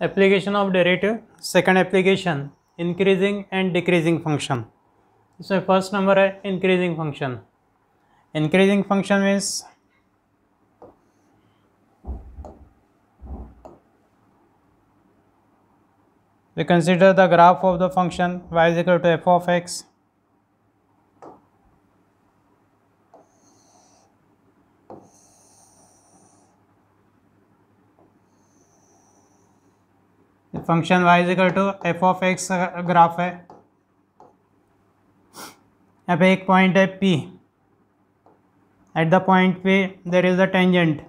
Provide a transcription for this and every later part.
application of derivative second application increasing and decreasing function so first number है Increasing function. Increasing function means we consider the graph of the function y is equal to f of x function y's to f of x graph है यहाँ पे एक point है P eight the point पे there is the tangent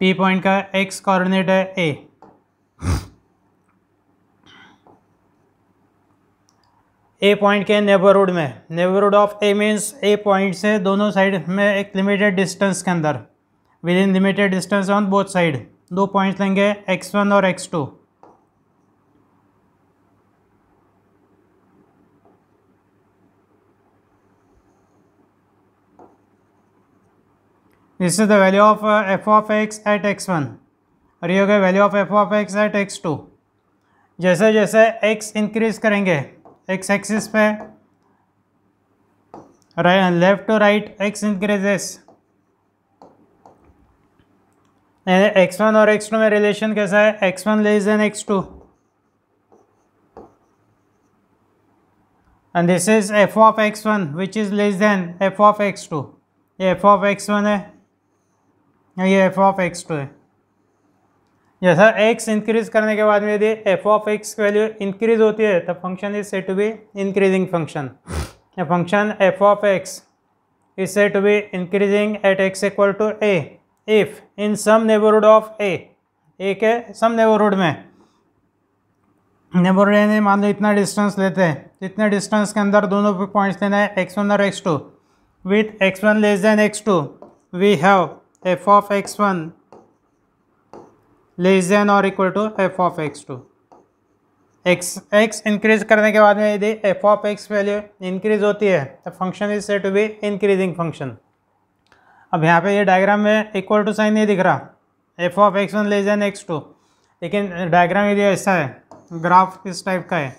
P point का x coordinate है a a point के neighbourhood में neighbourhood of a means a point से दोनों साइड में एक लिमिटेड डिस्टेंस के अंदर within limited distance on both side दो पॉइंट्स लेंगे एक्स वन और x two this is the value of f of x at x one और ये हो गया value of f of x at x two जैसे जैसे x increase करेंगे एक्स एक्सिस पे left to right x increases x one और x two में रिलेशन कैसा है x one less than x two and this is f of x one which is less than f of x two ये f of x one है ये f of x to है जैसा x increase करने के बाद में यदि f of x value increase होती है तो function is said to be increasing function function f of x is said to be increasing at x equal to a if in some neighbourhood of a a के some neighbourhood में neighbourhood यानी मान लो इतना distance लेते हैं इतने distance के अंदर दोनों पे पॉइंट्स लेना है एक्स वन और x two with x one less than x two we have f of x one less than और equal to f of x two x x increase करने के बाद में यदि f of x value increase होती है तो function is said to be increasing function अब यहाँ पे ये डायग्राम में इक्वल टू साइन नहीं दिख रहा f of x one less than x two लेकिन डायग्राम यदि ऐसा है ग्राफ किस टाइप का है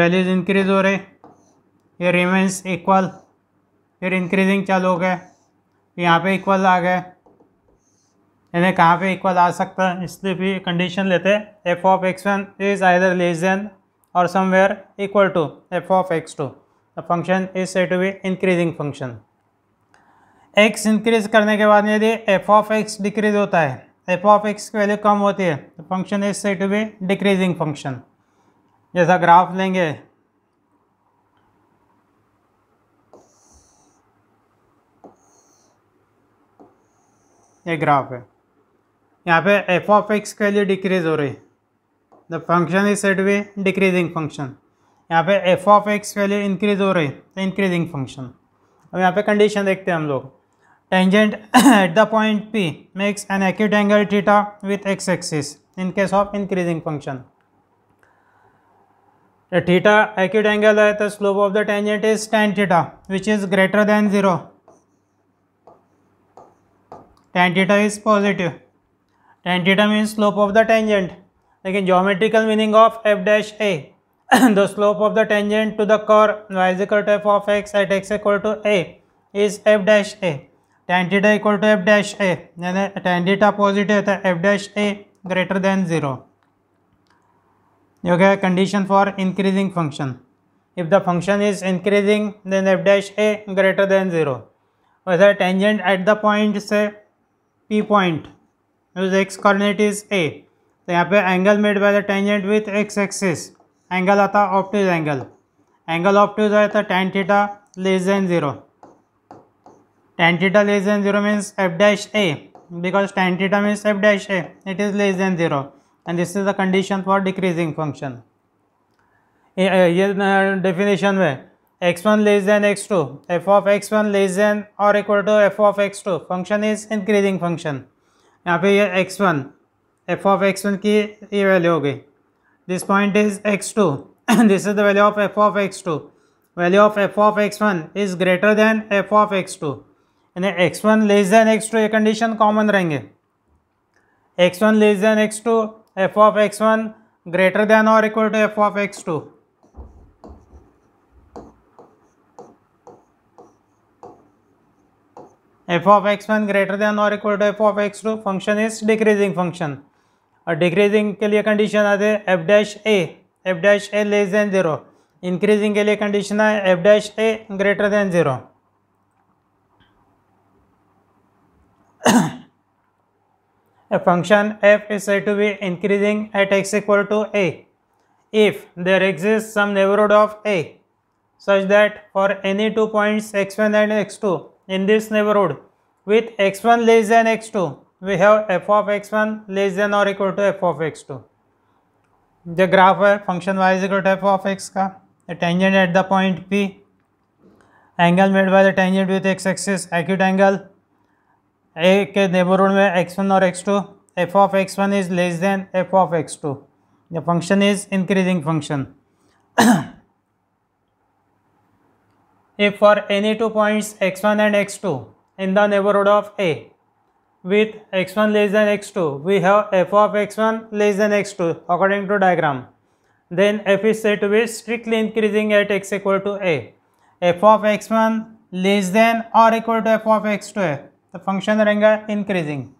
वैल्यूज इंक्रीज हो रहे ये रिमेंस इक्वल फिर इंक्रीजिंग चालू हो गए यहाँ पे इक्वल आ गए यानी कहाँ पे इक्वल आ सकता है इसलिए भी कंडीशन लेते हैं f of x one is either less than और somewhere equal to f of x two the function is said to be increasing function x increase करने के बाद यदि एफ ऑफ एक्स डिक्रीज होता है एफ ऑफ एक्स की value कम होती है तो function is said to be decreasing function जैसा ग्राफ लेंगे ये ग्राफ है यहाँ पे एफ ऑफ एक्स के लिए डिक्रीज हो रही the function is said be decreasing function यहाँ पे f of x value increase हो रही तो इंक्रीजिंग फंक्शन अब यहाँ पे कंडीशन देखते हैं हम लोग tangent at the point P makes an acute angle theta with x axis in case of increasing function theta acute angle है तो slope of the tangent is tan theta which is greater than zero tan theta is positive tan theta means slope of the tangent लेकिन geometrical meaning of f dash a the slope of the tangent to the curve y is equal to f of x at x equal to a is f dash a tan theta equal to f dash a यानी tan theta positive होता है f dash a greater than zero ये हो गया condition for increasing function if the function is increasing then f dash a greater than zero वैसे tangent at the point say P point x coordinate is a तो यहाँ पे angle made by the tangent with x axis angle आता obtuse angle angle obtuse आता tan theta less than zero tan theta less than zero means f dash a because tan theta means f dash a it is less than 0 and this is the condition for decreasing function ये definition में x1 less than x2 f of x1 less than or equal to f of x2 function is increasing function यहाँ पे ये x1 f of x1 की ये value हो गई this point is x2 this is the value of f of x2 value of f of x1 is greater than f of x2 यानी x1 less than x2 ये condition common रहेंगे x1 less than x2 f of x1 greater than or equal to f of x2 f of x one greater than और equal to f of x two function is decreasing function और decreasing के लिए condition आते हैं f dash a f dash a less than zero increasing के लिए condition है f dash a greater than zero function f is f to be increasing at x equal to a if a exist some neighbourhood of a such that for any two points x one and x two in this neighborhood with x1 less than x2 we have f of x1 less than or equal to f of x2 the graph of uh, function y is equal to f of x ka the tangent at the point p angle made by the tangent with x axis acute angle a ke neighborhood mein x1 or x2 f of x1 is less than f of x2 the function is increasing function if for any two points x1 and x2 in the neighborhood of A with x1 less than x2 we have f of x1 less than x2 according to diagram then f is said to be strictly increasing at x equal to A f of x1 less than or equal to f of x2 the function rank increasing.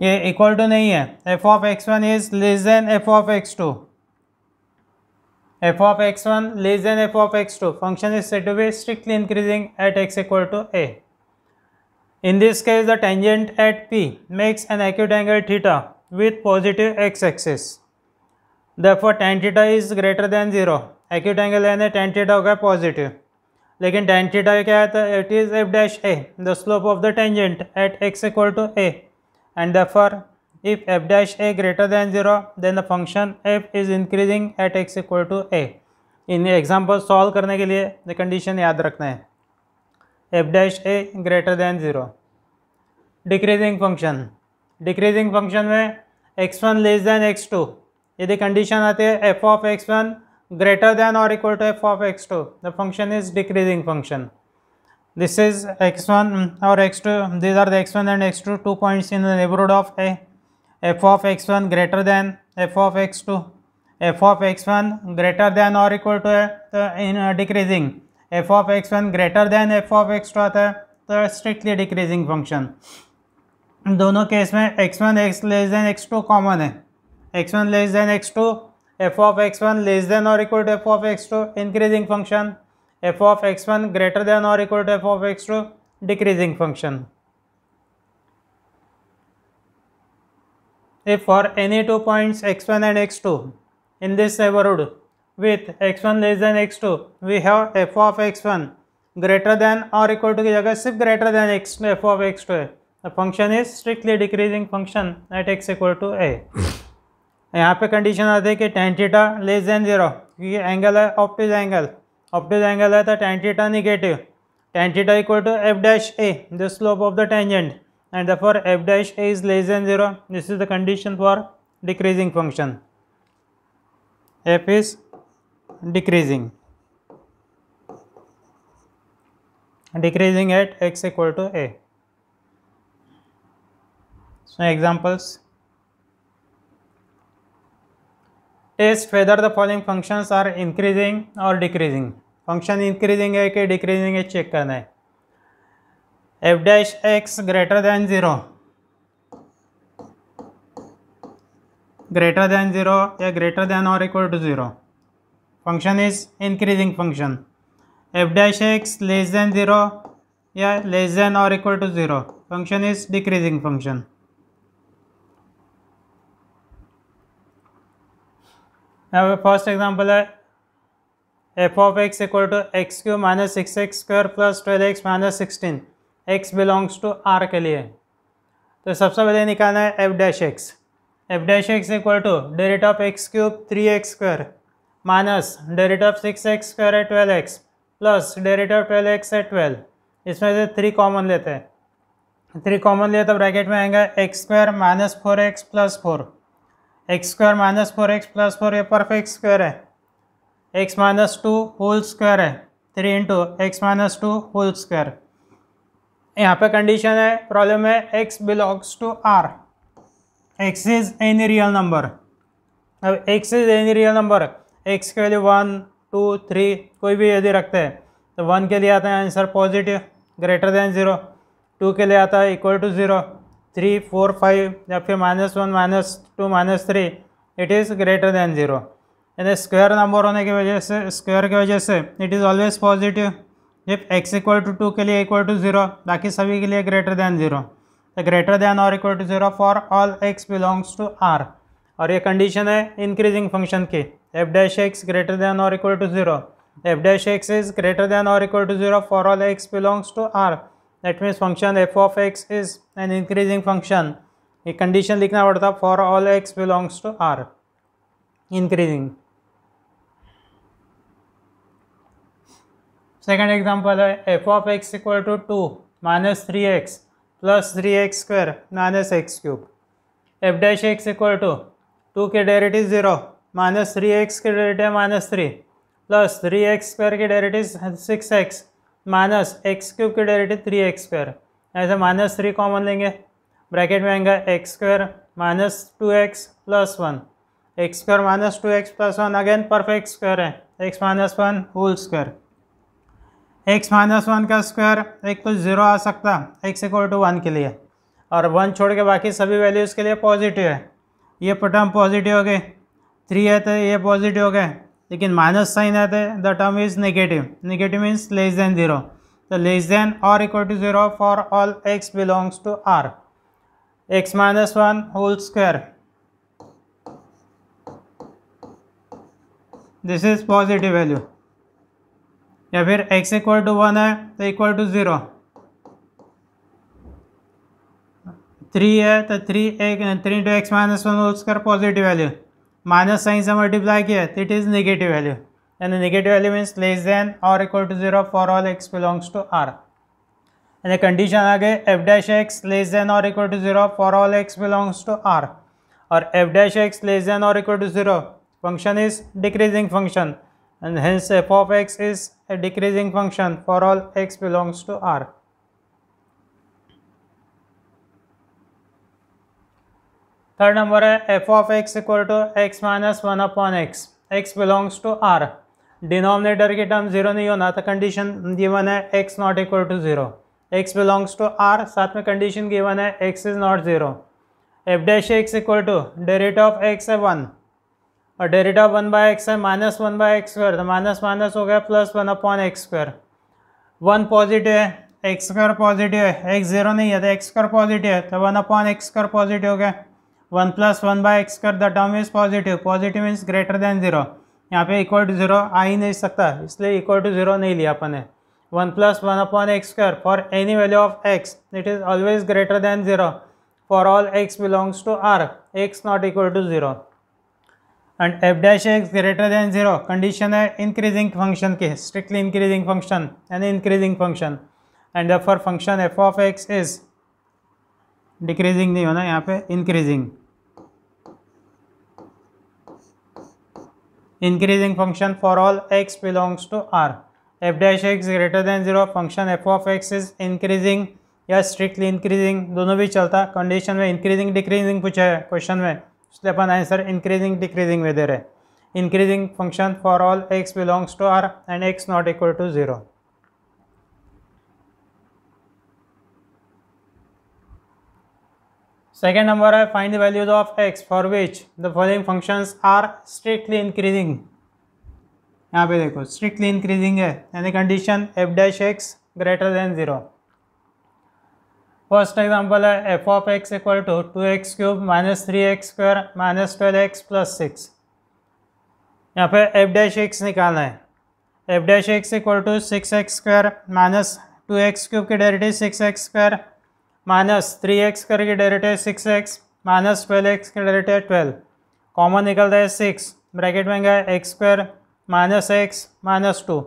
ये equal to, नहीं है f of x1 is less than f of x2 f of x1 less than f of x2 function is said to be strictly increasing at x equal to a. In this case the tangent at p makes an acute angle theta with positive x axis. Therefore tan theta is greater than 0. Acute angle यानी tan theta होगा positive. लेकिन tan theta क्या है it is f dash a the slope of the tangent at x equal to a and therefore If f dash a greater than 0, then the function f is increasing at x equal to a. इन example solve करने के लिए condition याद रखना है f dash a greater than zero decreasing function decreasing function में x one less than x two यदि condition आती है f of x one greater than और equal to f of x two the function is decreasing function this is x one और x two these are the x one and x two two points in the neighbourhood of a f of x one greater than f of x two f of x one greater than और equal to है तो इन decreasing f of x one greater than f of x two आता है तो strictly decreasing function दोनों case में x one x less than x two common है x one less than x two f of x one less than और equal to f of x two increasing function f of x one greater than और equal to f of x two decreasing function If for any two points x1 and x2 in this neighborhood with x1 less than x2, we have f of x1 greater than or equal to की जगह सिर्फ greater than x f of x2 है The function is strictly decreasing function at x equal to a. यहाँ पे condition आती है कि tan theta less than zero क्योंकि एंगल है ऑप्टिज एंगल ऑप्टिज एंगल है तो tan theta negative tan theta equal to f dash a the slope of the tangent and therefore f dash a is less than 0 this is the condition for decreasing function f is decreasing decreasing at x equal to a so examples test whether the following functions are increasing or decreasing function increasing a k decreasing है check करना f dash x greater than zero greater than zero या greater than और equal to zero function is increasing function f dash x less than zero या less than और equal to zero function is decreasing function first example है f of x equal to x cube minus six x square plus twelve x minus sixteen x belongs to R के लिए तो सबसे पहले निकालना है f dash x f dash x equal to derivative of x cube three x square minus derivative of six x square है twelve x plus derivative of twelve x है twelve इसमें से थ्री कॉमन लेते हैं three common लिए तो bracket में आएगा x square minus four x plus four x square minus four x plus four ये परफेक्ट स्क्वायर है x minus two whole square है three into x minus two whole square यहाँ पे condition है प्रॉब्लम है x belongs to R x is any real number अब x is any real number x के लिए one two three कोई भी यदि रखते हैं तो वन के लिए आता है answer positive greater than zero two के लिए आता है equal to zero three four five या फिर minus one minus two minus three it is greater than zero यानी स्क्वायर नंबर होने की वजह से स्क्वायर की वजह से it is always positive if x equal to two के लिए इक्वल टू ज़ीरो बाकी सभी के लिए ग्रेटर दैन ज़ीरो तो ग्रेटर दैन और equal to zero for all x belongs to R और ये कंडीशन है इंक्रीजिंग फंक्शन की f dash x greater than और equal to zero f dash x is greater than और equal to zero for all x belongs to R that means function f of x is an increasing function ये condition लिखना पड़ता for all x belongs to R increasing second example है f of x equal to to minus three x plus three x square minus x cube f dash x equal to two के is zero minus three x के है minus three plus three x square की is six x minus x cube की derivative three x square ऐसे minus three common लेंगे bracket में आएंगे x square minus two x plus one x square minus two x plus one again perfect square है x minus one whole square x minus one का square एक तो zero आ सकता x equal to one के लिए और one छोड़ के बाकी सभी वैल्यूज़ के लिए पॉजिटिव है ये टर्म पॉजिटिव हो गए थ्री है तो ये पॉजिटिव हो गए लेकिन माइनस साइन है तो the term is negative negative means less than zero तो लेस देन और equal to zero for all x belongs to R x minus one whole square this is positive value या फिर x equal to one है तो equal to zero three है तो three एक three into x minus one उसका positive value minus sign से multiply किया तो it is negative value and negative value means less than और equal to zero for all x belongs to R and condition आ गए f dash x less than और equal to zero for all x belongs to R और f dash x less than और equal to zero function is decreasing function and hence f of x is a decreasing function for all x belongs to R. Third number है f of x equal to x minus one upon x x belongs to R denominator की term zero नहीं होना तो condition given है x not equal to zero x belongs to R साथ में condition given है x is not zero f dash x equal to derivative of x है one और डेरेटा वन बाय एक्स है minus one by x square तो minus minus हो गया plus one upon x square one positive है x square positive है x zero नहीं है तो एक्स स्क्वायर पॉजिटिव है तो one upon x square positive हो गया one plus one by x square the term is positive positive means greater than zero यहाँ पे इक्वल टू जीरो आ ही नहीं सकता इसलिए इक्वल टू जीरो नहीं लिया अपन ने one plus one upon x square for any value of x it is always greater than zero for all x belongs to R x not equal to zero and f dash x greater than zero condition है increasing function की strictly increasing function an increasing function and for function f of x is decreasing नहीं होना यहाँ पे increasing increasing function for all x belongs to are f dash x greater than zero function f of x is increasing या strictly increasing दोनों भी चलता condition में increasing decreasing पूछा है क्वेश्चन में उसने अपन आंसर इंक्रीजिंग डिक्रीजिंग में दे रहे increasing function for all x belongs to R and x not equal to zero second number है find the values of x for which the following function are strictly increasing यहाँ पे देखो strictly increasing है यानी condition f dash x greater than zero first example है f of x equal to two x cube minus three x square minus twelve x plus six यहाँ फिर F dash x निकालना है f dash x equal to six x square minus two x cube की derivative six x square minus three x square की derivative six x minus twelve x की derivative twelve common निकलता है six bracket में गया x square minus x minus two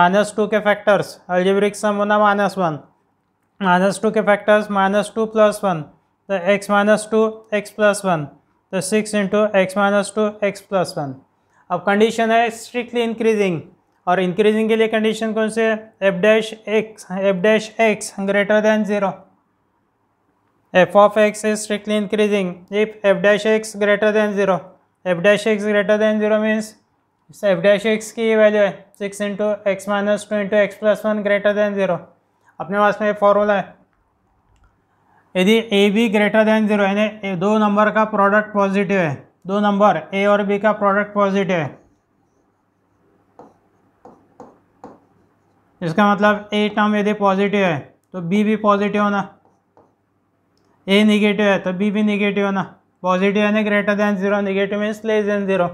minus two के factors algebraic sum होना minus one minus two के factors minus two plus one तो x minus two x plus one तो six into x minus two x plus one अब condition है strictly increasing और increasing के लिए कंडीशन कौन सी है f dash x f dash x greater than zero f of x is strictly increasing if f dash x greater than zero f dash x greater than zero means f dash x की value है six into x minus two into x plus one greater than zero अपने पास में एक formula है यदि a b greater than zero यानी दो नंबर का प्रोडक्ट पॉजिटिव है दो नंबर ए और बी का प्रोडक्ट पॉजिटिव है इसका मतलब ए टर्म यदि पॉजिटिव है तो बी भी पॉजिटिव होना ए निगेटिव है तो बी भी निगेटिव होना पॉजिटिव यानी greater than zero negative means less than zero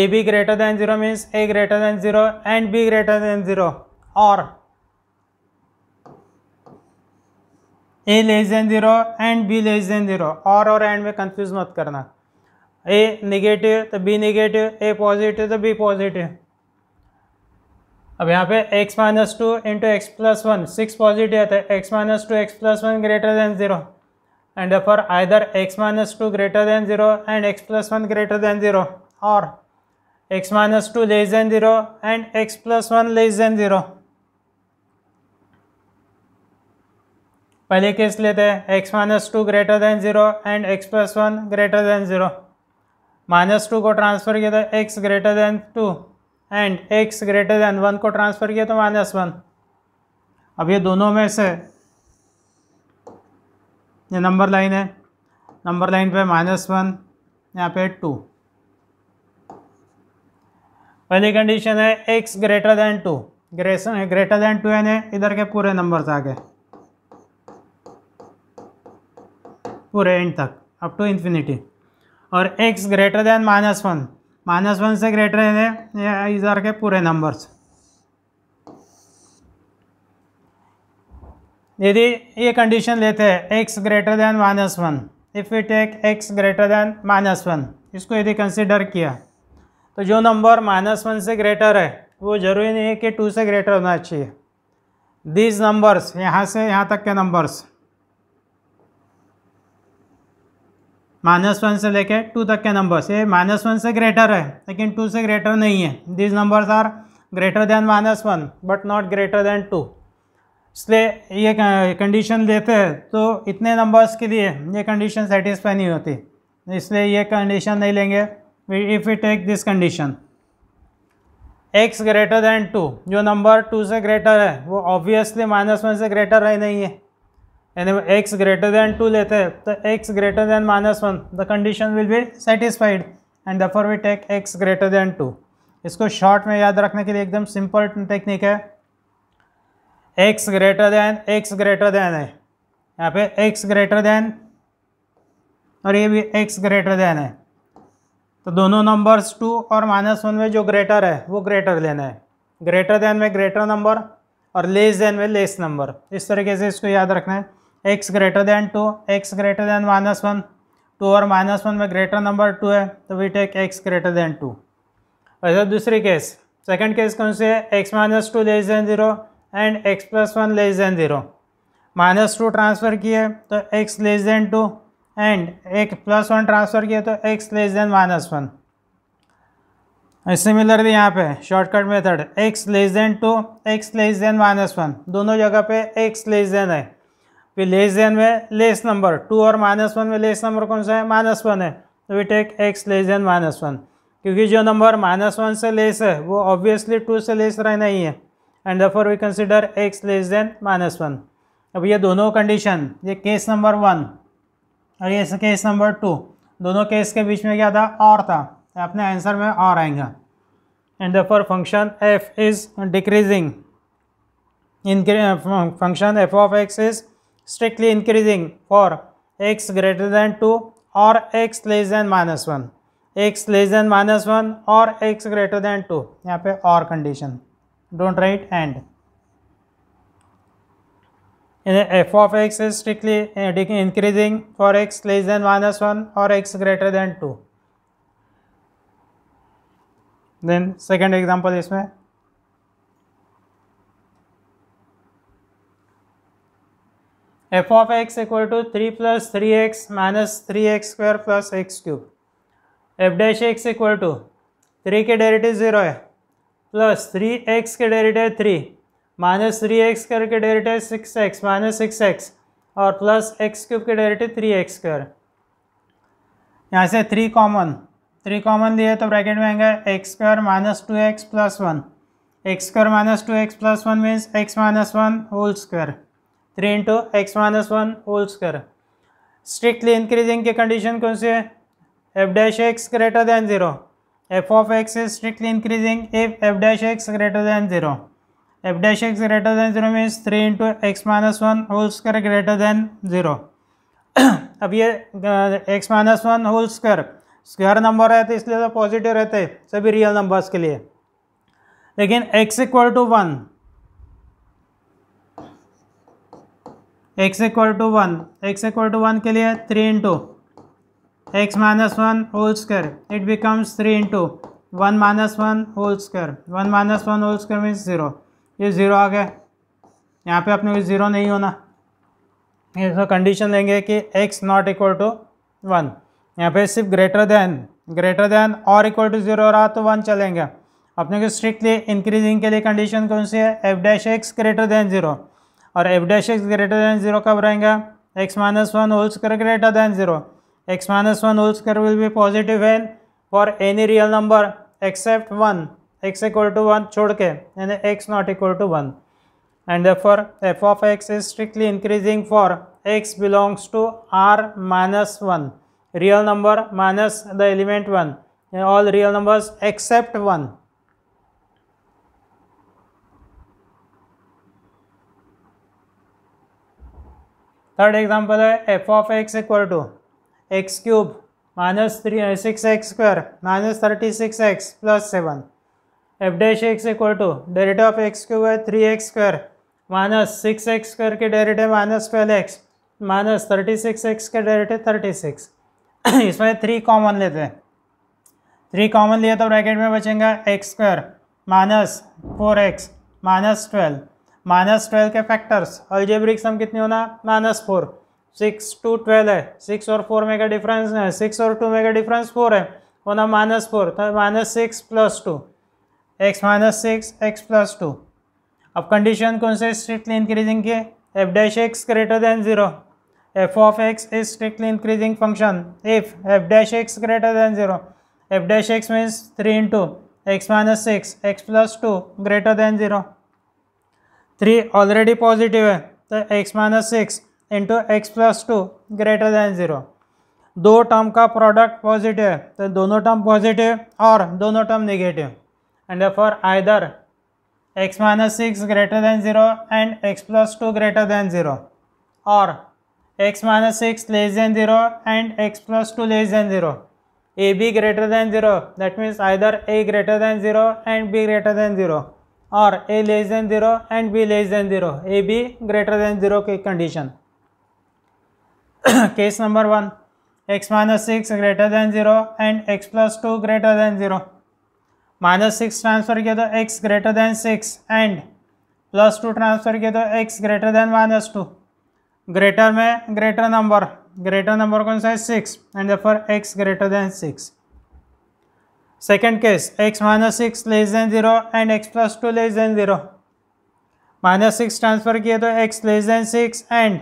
a b greater than zero means a greater than zero and b greater than zero और a less than zero and b less than zero और और and में confuse मत करना a negative तो b negative a positive तो b positive अब यहाँ पे x minus two into x plus one six positive आता है x minus two x plus one greater than zero तो and for either x minus two greater than zero and x plus one greater than zero और x minus two less than zero and x plus one less than zero पहले case लेते हैं x minus two greater than zero and x plus one greater than zero minus two को transfer किया था x greater than two and x greater than one को transfer किया तो minus one अब ये दोनों में से ये नंबर लाइन है नंबर लाइन पे माइनस वन यहाँ पे टू पहली कंडीशन है x greater than two greater than two यानी इधर के पूरे नंबर्स आ गए पूरे एंड तक अप टू इन्फिनिटी और x greater than minus one minus one से ग्रेटर है इधर के पूरे नंबर्स यदि ये कंडीशन लेते हैं x greater than minus one if you take x greater than minus one इसको यदि कंसिडर किया तो जो नंबर माइनस वन से ग्रेटर है वो ज़रूरी नहीं है कि टू से ग्रेटर होना चाहिए दीज नंबर्स यहाँ से यहाँ तक के नंबर्स माइनस वन से लेके टू तक के नंबर्स ये माइनस वन से ग्रेटर है लेकिन टू से ग्रेटर नहीं है this numbers are greater than minus one but not greater than two इसलिए ये कंडीशन देते हैं तो इतने नंबर्स के लिए ये कंडीशन सेटिस्फाई नहीं होती इसलिए ये कंडीशन नहीं लेंगे if you take this condition x greater than two जो नंबर टू से ग्रेटर है वो ऑब्वियसली माइनस वन से ग्रेटर है नहीं है यानी एक्स ग्रेटर दैन टू लेते हैं तो x greater than minus one the condition will be satisfied and for we take x greater than two इसको शॉर्ट में याद रखने के लिए एकदम सिंपल टेक्निक है x greater than x greater than है यहाँ पे एक्स ग्रेटर देन और ये भी एक्स ग्रेटर देन है तो दोनों नंबर्स टू और माइनस वन में जो ग्रेटर है वो ग्रेटर लेना है ग्रेटर देन में ग्रेटर नंबर और लेस देन में लेस नंबर इस तरीके से इसको याद रखना है x greater than two x greater than minus one two और माइनस वन में ग्रेटर नंबर टू है तो we take x greater than two वैसे दूसरी केस सेकेंड केस कौन सी है x minus two less than zero and x plus one less than zero minus two transfer किए तो x less than two and x plus one transfer किए तो x less than minus one similarly यहाँ पे shortcut method x less than two x less than minus one दोनों जगह पे x less than है फिर लेस देन में लेस नंबर टू और माइनस वन में लेस नंबर कौन सा है माइनस वन है तो we take x less than minus one क्योंकि जो नंबर माइनस वन से लेस है वो ऑब्वियसली टू से लेस रहना ही है and therefore we consider x less than minus one अब ये दोनों कंडीशन ये केस नंबर वन और ये केस नंबर टू दोनों केस के बीच में क्या था और था अपने आंसर में और आएंगे and therefore function f is decreasing इनके function f of x is strictly increasing for x greater than 2 or x less than minus 1 x less than minus 1 or x greater than 2 yahan pe or condition don't write and in f of x is strictly increasing for x less than minus 1 or x greater than 2 then second example इसमें f of x equal to three plus three x minus three x square plus x cube f dash x equal to three के derivative zero है plus three x के derivative three minus three x के derivative six x minus six x और plus x cube के derivative three x square यहाँ से three common three common दिया तो ब्रैकेट में आएंगे x square minus two x plus one x square minus two x plus one means x minus one whole square three into x minus one whole square strictly increasing की condition कौन सी है f dash x greater than zero f of x is strictly increasing if f dash x greater than zero f dash x greater than zero means three into x minus one whole square greater than zero अब ये x minus one whole square square number है तो इसलिए तो positive रहते हैं सभी real numbers के लिए लेकिन x equal to one x equal to one x equal to one के लिए three into x minus one whole square it becomes three into one minus one whole square one minus one whole square means zero ये zero आ गया यहाँ पे अपने को zero नहीं होना इसमें कंडीशन लेंगे कि x not equal to one यहाँ पे सिर्फ ग्रेटर देन ग्रेटर देन और इक्वल टू ज़ीरो रहा तो वन चलेंगे अपने को स्ट्रिक्टली इंक्रीजिंग के लिए कंडीशन कौन सी है f dash x greater than zero और f dash x greater than zero कब रहेगा x minus one whole square greater than zero x minus one whole square will be positive when for any real number except one x equal to one छोड़ के यानी x not equal to one and for f of x is strictly increasing for x belongs to R minus one real number minus the element one all real numbers except one third example है f of x equal to x cube minus three six x square minus thirty six x plus seven f dash x equal to derivative of x cube है three x square minus six x square के derivative minus twelve x minus thirty six x के derivative thirty six इसमें three common लेते हैं three common लिया तो bracket में बचेंगे x square minus four x minus twelve minus twelve के फैक्टर्स अल्जेब्रिक सम कितने होना minus four six two twelve है सिक्स और फोर में का डिफरेंस है सिक्स और टू में का डिफरेंस फोर है होना माइनस फोर तो minus six plus two x minus six x plus two अब कंडीशन कौन से स्ट्रिक्टली इंक्रीजिंग की f dash x greater than zero f of x is strictly increasing function if f dash x greater than zero f dash x means three into x minus six x plus two greater than zero three already positive है तो x minus six into x plus two greater than zero दो term का product positive है तो दोनों term positive और दोनों term negative and for either x minus six greater than zero and x plus two greater than zero और x minus six less than zero and x plus two less than zero a b greater than zero that means either a greater than zero and b greater than zero और a less than zero and b less than zero a b greater than zero की condition case number one x minus six greater than zero and x plus two greater than zero minus six transfer किया तो x greater than six and plus two transfer किया तो x greater than minus two greater में greater number greater number कौन सा है six and therefore x greater than six second case x minus six less than zero and x plus two less than zero minus six transfer किए तो x less than six and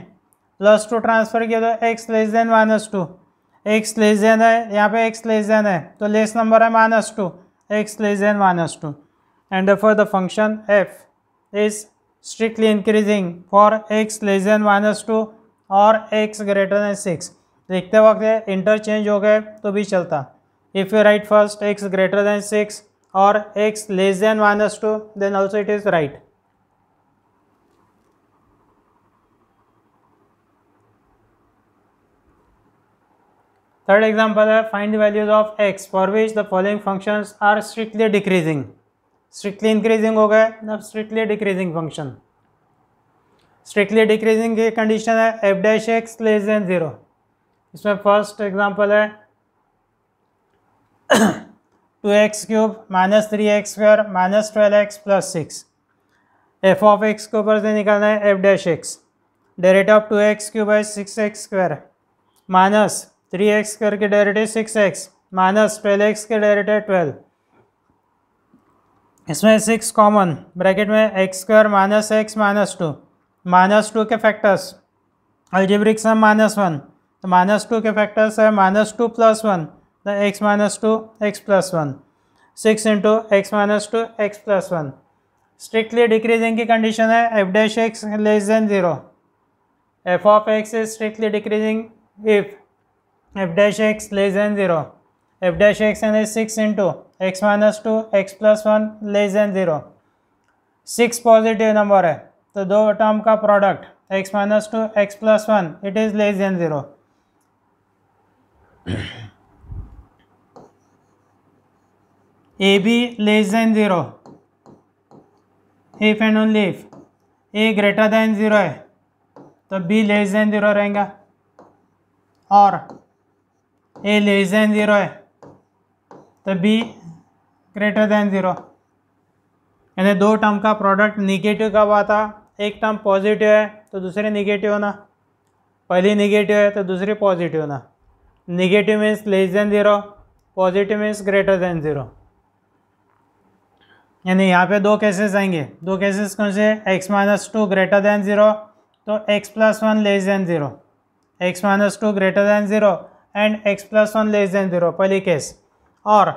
plus two transfer किए तो x less than minus two x less than है यहाँ पे x less than है तो less number है minus two x less than minus two and for the function f is strictly increasing for x less than minus two और x greater than six लिखते वक्त interchange हो गए तो भी चलता if you write first x greater than six और x less than minus two then also it is right third example है find values of x for which the following function are strictly decreasing strictly increasing हो गए ना strictly decreasing function strictly decreasing की condition है f dash x less than zero इसमें first example है two x cube minus three x square minus twelve x plus six f of x के ऊपर से निकालना है f dash x derivative of two x cube है six x square minus three x square के derivative है six x minus twelve x के derivative है ट्वेल्व इसमें सिक्स कॉमन ब्रैकेट में x square minus x minus two minus two के factors algebraic है minus one तो माइनस टू के फैक्टर्स है minus two plus one the x minus 2 x plus 1 6 into x minus 2 x plus 1 strictly decreasing की condition है f dash x less than zero f of x is strictly decreasing if f dash x less than zero f dash x and is six into x minus two x plus one less than zero six positive number है तो दो term का product x minus two x plus one it is less than zero a b less than zero if and only if a greater than zero है तो B less than zero रहेगा और a less than zero है तो B greater than zero यानी दो term का product negative कब आता एक टर्म पॉजिटिव है तो दूसरे निगेटिव होना पहली निगेटिव है तो दूसरी पॉजिटिव होना negative means less than zero positive means greater than zero यानी यहाँ पे दो केसेस आएंगे दो केसेस कौन से x minus two greater than zero तो x plus one less than zero x minus two greater than zero and x plus one less than zero पहली केस और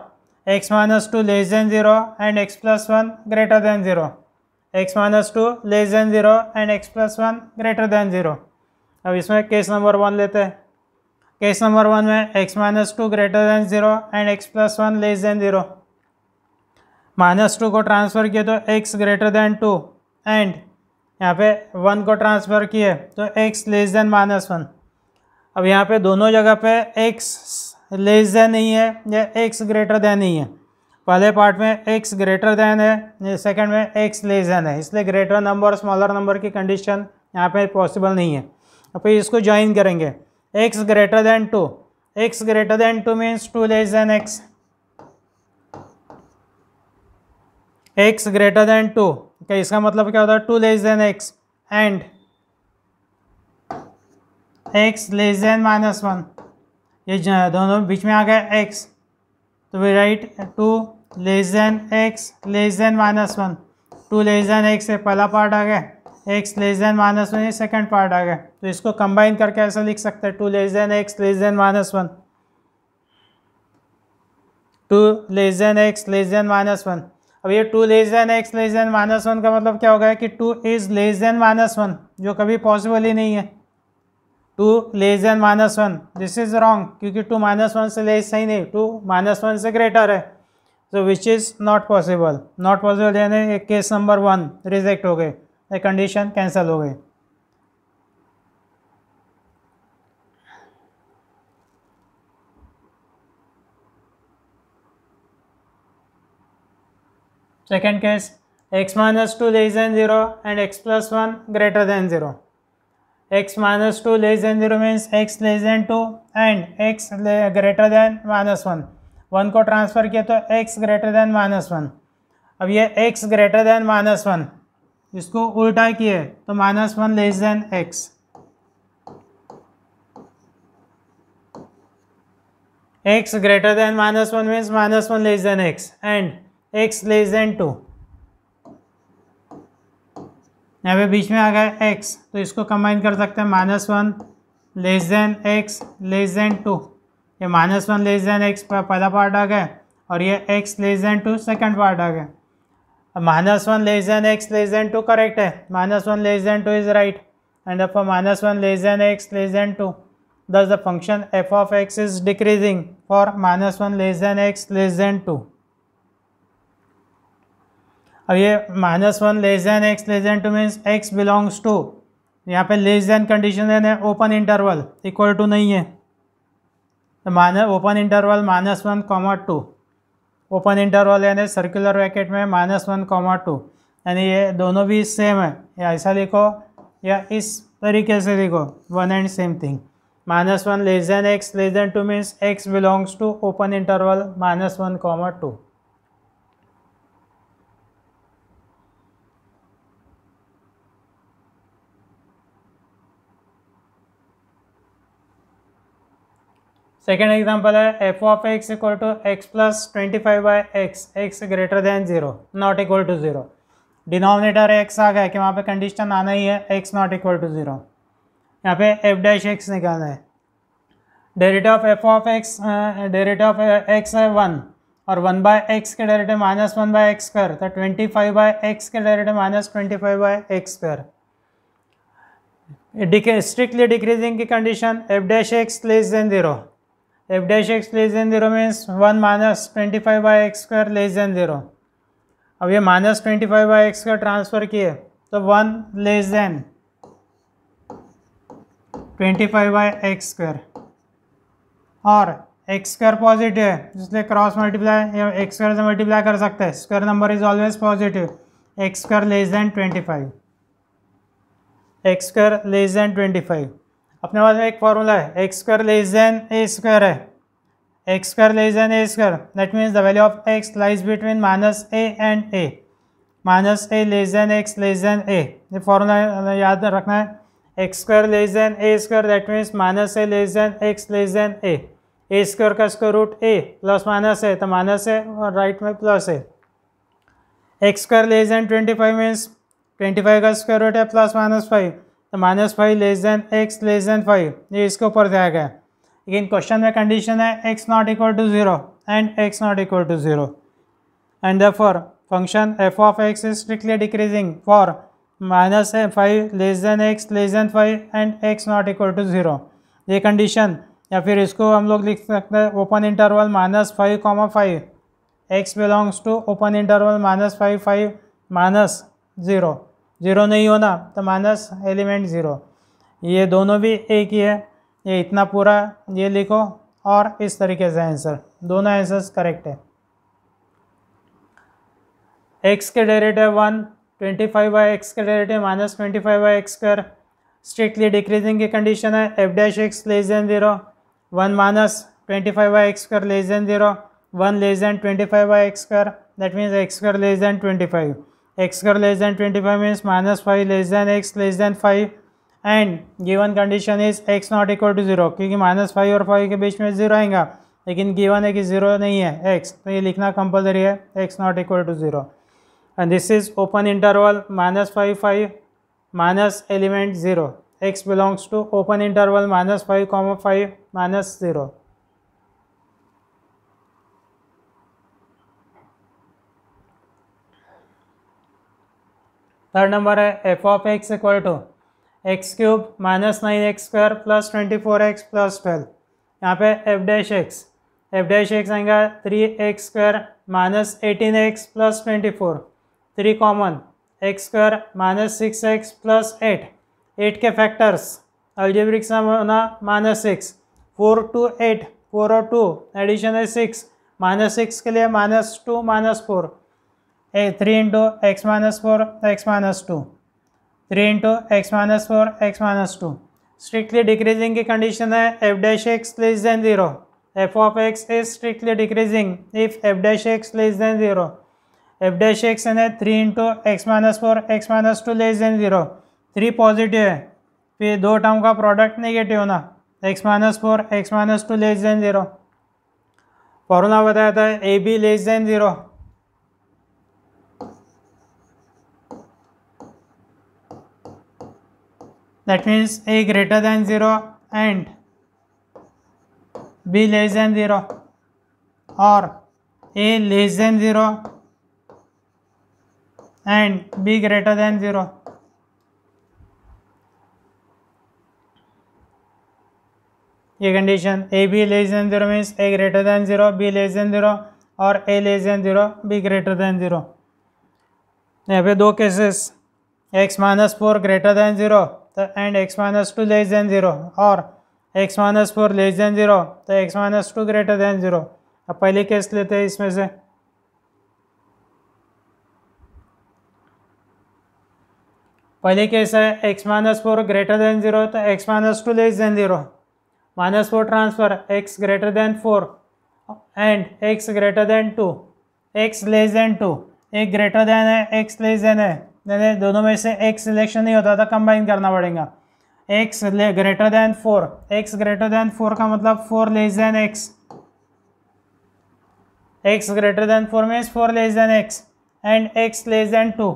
x minus two less than zero and x plus one greater than zero x minus two less than zero and x plus one greater than zero अब इसमें case number one लेते हैं case number one में x minus two greater than zero and x plus one less than zero minus two को transfer किया तो x greater than two and यहाँ पे वन को ट्रांसफ़र किए तो x less than minus one अब यहाँ पे दोनों जगह पे एक्स लेस देन नहीं है या एक्स ग्रेटर देन ही है पहले पार्ट में एक्स ग्रेटर देन है सेकंड में एक्स लेस देन है इसलिए ग्रेटर नंबर और स्मॉलर नंबर की कंडीशन यहाँ पे पॉसिबल नहीं है अब फिर इसको ज्वाइन करेंगे x greater than two x greater than two means two less than x x greater than two क्या इसका मतलब क्या होता है two less than x and x less than minus one ये दोनों बीच में आ गया एक्स तो we write two less than x less than minus one two less than x से पहला पार्ट आ गया x less than minus one ये सेकेंड पार्ट आ गया तो इसको कंबाइन करके ऐसा लिख सकते हैं two less than x less than minus one two less than x less than minus one अब ये two less than x less than minus one का मतलब क्या हो गया कि two is less than minus one जो कभी पॉसिबल ही नहीं है two less than minus one this is wrong क्योंकि टू माइनस वन से लेस ही नहीं टू माइनस वन से ग्रेटर है so which is not possible not possible यानी केस नंबर वन रिजेक्ट हो गए कंडीशन कैंसिल हो गई Second case x minus 2 less than 0 and x plus 1 greater than 0. x minus 2 less than 0 means x less than 2 and x greater than minus one one को transfer किया तो x greater than minus one अब ये x greater than minus one इसको उल्टा किए तो minus one less than x x greater than minus 1 means minus 1 less than x and x less than two यहाँ पे बीच में आ गया एक्स तो इसको कंबाइन कर सकते हैं minus one less than x less than two ये minus one less than x पहला पार्ट आ गया और ये x less than two second part आ गया अब minus one less than x less than two correct है minus one less than two is right and if minus one less than x less than two thus the function f of x is decreasing for minus one less than x less than two अब ये minus one less than x less than two means x belongs to यहाँ पे less than condition है open interval equal to नहीं है तो minus open interval minus one comma two open interval यानी circular bracket में माइनस वन कॉमा टू यानी ये दोनों भी सेम है या ऐसा लिखो या इस तरीके से लिखो one and same thing minus one less than x less than two means x belongs to open interval minus one comma two second example है f of x equal to x plus twenty five by x x greater than zero not equal to zero denominator x आ गया कि वहाँ पे condition आना ही है x not equal to zero यहाँ पे एफ डैश एक्स निकालना है derivative of f of x derivative of x है वन और वन बाय एक्स के derivative minus one by x कर तो ट्वेंटी फाइव बाय एक्स के derivative minus twenty five by x square strictly decreasing की condition f dash x less than zero f dash x less than zero means one minus twenty five by x square less than zero अब ये minus twenty five by x square transfer किए तो one less than twenty five by x square और x square positive है इसलिए cross multiply या x square से multiply कर सकते हैं square number is always positive x square less than twenty five x square less than twenty five अपने पास में एक फार्मूला है x square less than a square है x square less than a square that means the value of x lies between minus a and a minus a less than x less than a ये formula याद रखना है x square less than a square that means minus a less than x less than a a square का square root a plus minus है तो minus है और right में प्लस है x square less than twenty five means twenty five का square root है plus minus five तो minus five less than x less than five ये इसके ऊपर दिया गया लेकिन क्वेश्चन में कंडीशन है x not equal to zero and x not equal to zero and for function f of x is strictly decreasing for minus five less than x less than five and x not equal to zero ये condition या फिर इसको हम लोग लिख सकते हैं open interval minus five comma five x belongs to open interval minus five five minus zero zero नहीं होना तो माइनस एलिमेंट ज़ीरो ये दोनों भी एक ही है ये इतना पूरा ये लिखो और इस तरीके से आंसर दोनों आंसर्स करेक्ट है एक्स के derivative one twenty five by x के derivative minus twenty five by x कर स्ट्रिक्टली डिक्रीजिंग की कंडीशन है f dash x less than zero one minus twenty five by x कर less than zero one less than twenty five by x कर that means x कर less than twenty five x कर less than twenty five means minus five less than x less than five and given condition is x not equal to zero क्योंकि minus five और five के बीच में zero आएगा लेकिन given है कि ज़ीरो नहीं है एक्स तो ये लिखना कंपलसरी है x not equal to zero and this is open interval minus five five minus element zero x belongs to open interval minus five comma five minus zero third number है f of x equal to x cube minus nine x square plus twenty four x plus twelve यहाँ पे f dash x f dash x आएगा three x square minus eighteen x plus twenty four three common x square minus six x plus eight eight के factors algebraic sum होना minus six four two eight four और two addition है six minus six के लिए minus two minus four three into x minus four x minus two three into x minus four x minus two strictly decreasing की condition है f dash x less than zero f of x is strictly decreasing if f dash x less than zero f dash x है three into x minus four x minus two less than zero three positive है फिर दो term का product negative होना x minus four x minus two less than zero formula बताया था a b less than zero that means a greater than 0 and b less than 0 or a less than 0 and b greater than 0 ये condition a b less than zero means a greater than zero b less than zero और a less than zero b greater than zero यहाँ पे दो cases x minus four greater than zero तो and x minus two less than zero और x minus four less than zero तो x minus two greater than zero अब पहले case लेते हैं इसमें से पहले केस है x minus four greater than zero तो x minus two less than zero minus four transfer x greater than four and x greater than two x less than two एक ग्रेटर देन है x less than है यानी दोनों में से एक selection नहीं होता था कंबाइन करना पड़ेगा x greater than four x greater than four का मतलब four less than x x greater than four means four less than x and x less than two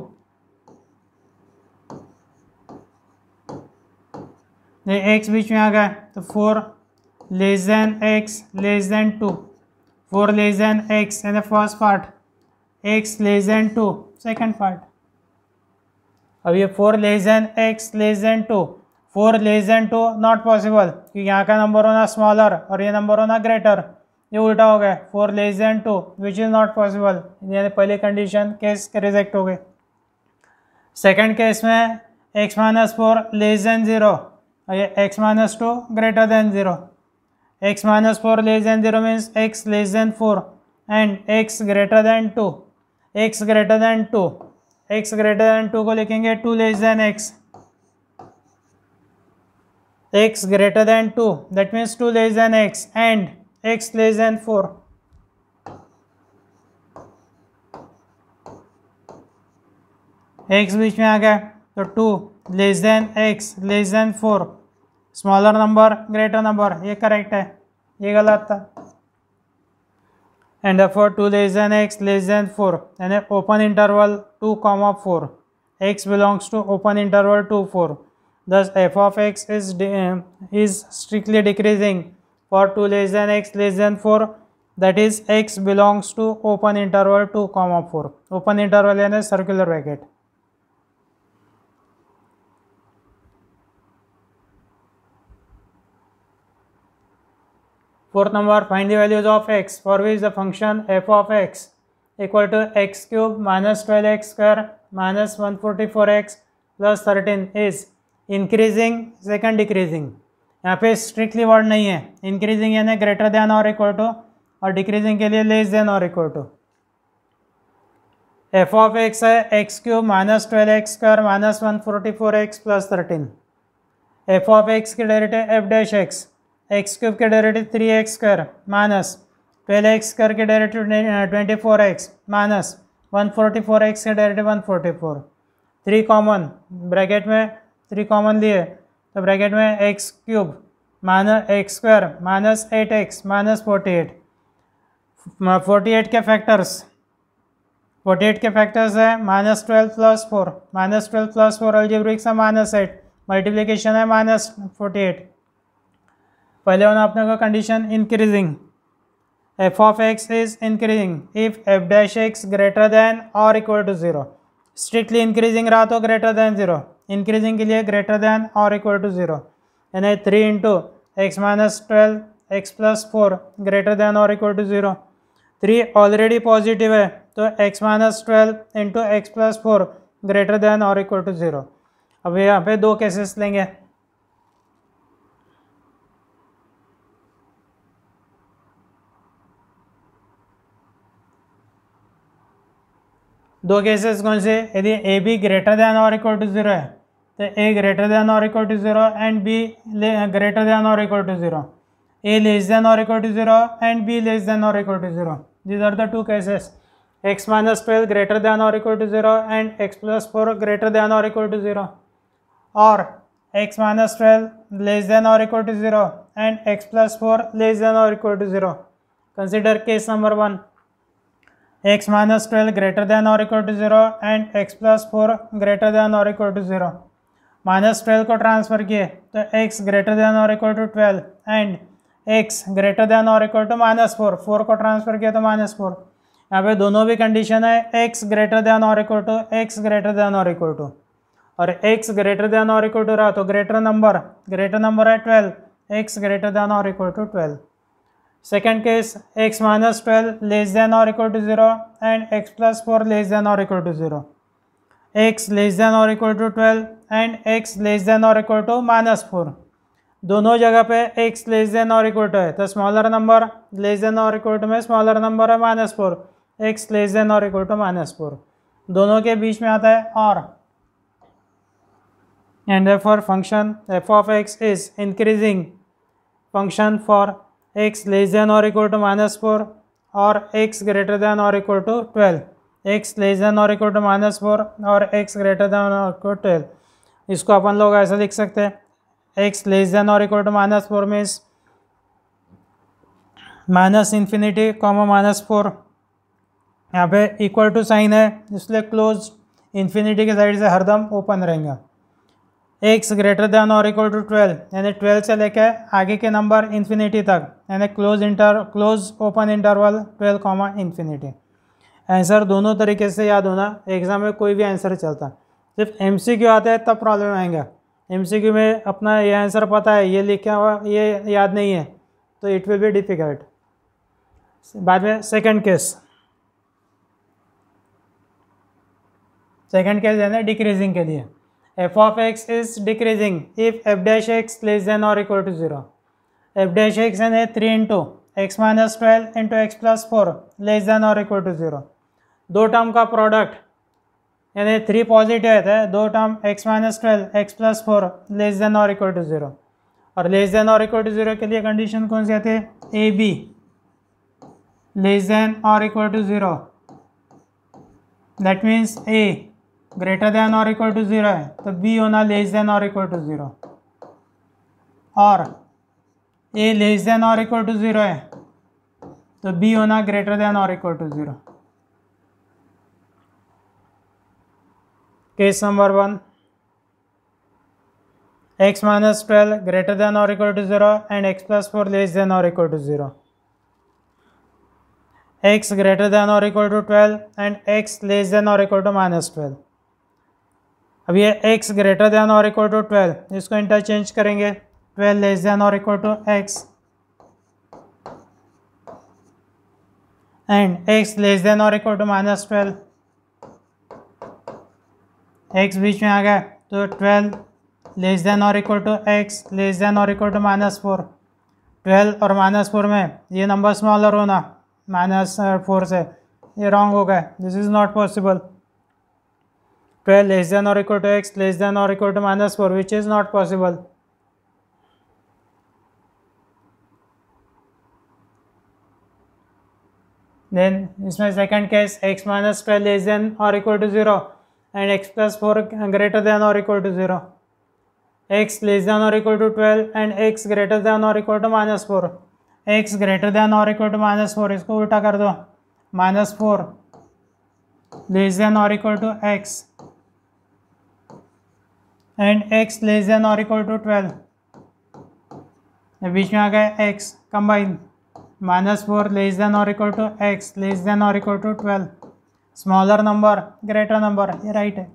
x बीच में आ गया तो four less than x less than two four less than x and first part x less than two second part अब ये four less than x less than two four less than to not possible क्योंकि यहाँ का number होना smaller और ये number होना greater ये उल्टा हो गया four less than two which is not possible यानी पहली कंडीशन केस के रिजेक्ट हो गई सेकेंड केस में x minus four less than zero और ये x minus two greater than zero x minus four less than zero means x less than four and x greater than two x greater than two x greater than two को लिखेंगे two less than x x greater than to that means two less than x and x less than four x बीच में आ गया तो two less than x less than four smaller number greater number ये correct है ये गलत था and therefore 2 less than x less than 4 and open interval 2 comma 4 x belongs to open interval 2 4 thus f of x is uh, is strictly decreasing for 2 less than x less than 4 that is x belongs to open interval 2 comma 4 open interval and a circular bracket fourth number find the values of x for which the function f of x equal to x cube minus twelve x square minus one forty four x plus thirteen is increasing second decreasing यहाँ पे strictly word नहीं है increasing यानी greater than और equal to और decreasing के लिए less than और equal to f of x है x cube minus twelve x square minus one forty four x plus thirteen f of x की डायरेक्ट है f dash x x cube के derivative three x square minus twelve x square के derivative twenty four x minus one forty four x के derivative one forty four three common bracket में three common लिए तो bracket में x cube minus x square minus eight x minus forty eight forty eight के factors forty eight के factors है minus twelve plus four minus twelve plus four algebraics है minus eight multiplication है minus forty eight पहले होना आपने का condition increasing f of x is increasing if f dash x greater than और equal to zero strictly increasing रहा तो greater than zero increasing के लिए ग्रेटर दैन और इक्वल टू ज़ीरो यानी three into x minus twelve x plus four greater than और equal to zero three already positive है तो x minus twelve into x plus four greater than और equal to zero अब यहाँ पे दो cases लेंगे दो केसेस कौन से यदि ए बी ग्रेटर दैन और इक्वल टू जीरो है तो ए ग्रेटर दैन और equal to zero and b greater than और equal to zero a less than और equal to zero and b less than और equal to zero these are the two cases x minus twelve greater than और equal to zero and x plus four greater than और equal to zero और x minus twelve less than और equal to zero and x plus four less than और equal to zero consider case number one x minus twelve greater than और equal to zero and x plus four greater than और equal to zero minus twelve को transfer किए तो x greater than और equal to twelve and x greater than और equal to minus four four को transfer किया तो minus four यहाँ पे दोनों भी कंडीशन है एक्स ग्रेटर दैन और equal to x greater than और इक्वल टू और x ग्रेटर दैन और इक्वल टू रहा तो ग्रेटर नंबर ग्रेटर नंबर है ट्वेल्व एक्स ग्रेटर दैन और equal to twelve second case x minus twelve less than और equal to zero and x plus four less than और equal to zero x less than और equal to twelve and x less than और equal to minus four दोनों जगह पे x less than और equal to है तो smaller number less than और इक्वल टू में स्मॉलर नंबर है minus four x less than और इक्वल टू माइनस फोर दोनों के बीच में आता है और and for function f of x is increasing function for x less than और इक्वल टू माइनस फोर और एक्स ग्रेटर देन और equal to twelve x less than और इक्वल टू माइनस फोर और एक्स ग्रेटर देन और equal twelve इसको अपन लोग ऐसे लिख सकते हैं एक्स लेस देन और equal to minus four means minus infinity comma minus four यहाँ पे इक्वल टू साइन है इसलिए क्लोज इन्फिनिटी के साइड से हरदम ओपन रहेंगे एक्स ग्रेटर देन और इक्वल टू ट्वेल्व यानी ट्वेल्व से लेके आगे के नंबर इन्फिनिटी तक यानी close inter close open interval twelve comma infinity answer दोनों तरीके से याद होना एग्ज़ाम में कोई भी आंसर चलता सिर्फ एम सी क्यू आते हैं तब प्रॉब्लम आएंगे एम सी क्यू में अपना ये आंसर पता है ये लिखा हुआ ये याद नहीं है तो इट विल बी डिफ़िकल्ट बाद में सेकेंड केस सेकेंड केस यानी डिक्रीजिंग के लिए f of x is decreasing if f dash x less than और equal to zero f dash x एन है three into x minus twelve into x plus four less than और equal to zero दो term का product यानी three positive है दो term x minus twelve x plus four less than और equal to zero और लेस देन और equal to zero के लिए कंडीशन कौन से थे ए बी लेस देन और equal to zero that means a greater than और इक्वल टू ज़ीरो है तो बी होना लेस देन और इक्वल टू ज़ीरो और ए लेस देन और इक्वल टू ज़ीरो है तो बी होना ग्रेटर देन और equal to zero case number one x minus twelve greater than और equal to zero and x plus four less than और equal to zero x greater than और equal to twelve and x less than और equal to minus twelve अब ये x greater than और equal to twelve इसको interchange करेंगे twelve less than और equal to x and x less than और equal to minus twelve x बीच में आ गया तो ट्वेल्व लेस देन और equal to x less than और equal to minus four twelve और माइनस फोर में ये नंबर स्मॉलर होना माइनस फोर uh, से ये रॉन्ग हो गया this is not possible 12 less than or equal to x less than or equal to minus 4 which is not possible. Then इसमें second case x minus 12 less than or equal to 0 and x plus 4 greater than or equal to 0. x less than or equal to 12 and x greater than or equal to minus 4. x greater than or equal to minus 4 इसको उल्टा कर दो minus 4 less than और equal to x and x less than और equal to twelve बीच में आ गया x combine minus four less than और equal to x less than और equal to twelve smaller number greater number ये right है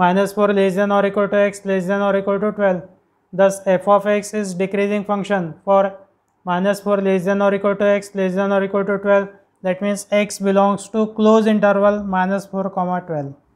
माइनस फोर लेस देन और equal to x less than और equal to twelve thus f of x is decreasing function for minus four less than और equal to x less than और equal to twelve that means x belongs to close interval minus four comma twelve